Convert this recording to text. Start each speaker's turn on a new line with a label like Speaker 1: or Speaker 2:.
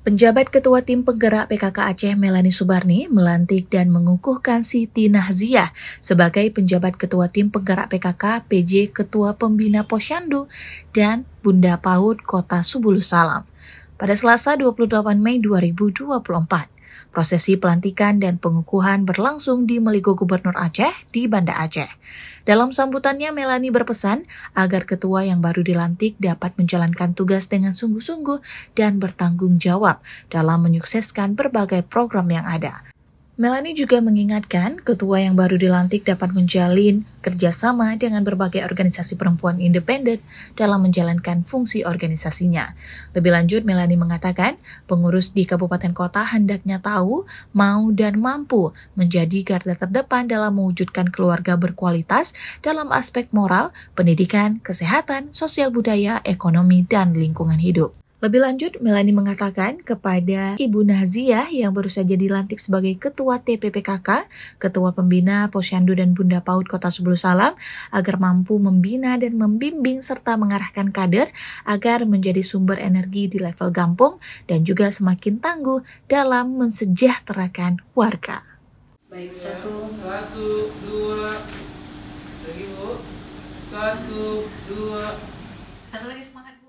Speaker 1: Penjabat Ketua Tim Penggerak PKK Aceh Melani Subarni melantik dan mengukuhkan Siti Nahziah sebagai penjabat Ketua Tim Penggerak PKK PJ Ketua Pembina Posyandu dan Bunda Paut Kota Subulu Salam pada Selasa 28 Mei 2024. Prosesi pelantikan dan pengukuhan berlangsung di Meligo Gubernur Aceh di Banda Aceh. Dalam sambutannya, Melani berpesan agar ketua yang baru dilantik dapat menjalankan tugas dengan sungguh-sungguh dan bertanggung jawab dalam menyukseskan berbagai program yang ada. Melanie juga mengingatkan ketua yang baru dilantik dapat menjalin kerjasama dengan berbagai organisasi perempuan independen dalam menjalankan fungsi organisasinya. Lebih lanjut, Melanie mengatakan pengurus di kabupaten kota hendaknya tahu, mau dan mampu menjadi garda terdepan dalam mewujudkan keluarga berkualitas dalam aspek moral, pendidikan, kesehatan, sosial budaya, ekonomi, dan lingkungan hidup. Lebih lanjut, Melani mengatakan kepada Ibu Naziah yang baru saja dilantik sebagai Ketua TPPKK, Ketua Pembina Posyandu dan Bunda Paut Kota Sebelu Salam, agar mampu membina dan membimbing serta mengarahkan kader agar menjadi sumber energi di level kampung dan juga semakin tangguh dalam mensejahterakan warga. Baik, satu, satu, dua, satu, dua, satu lagi semangat.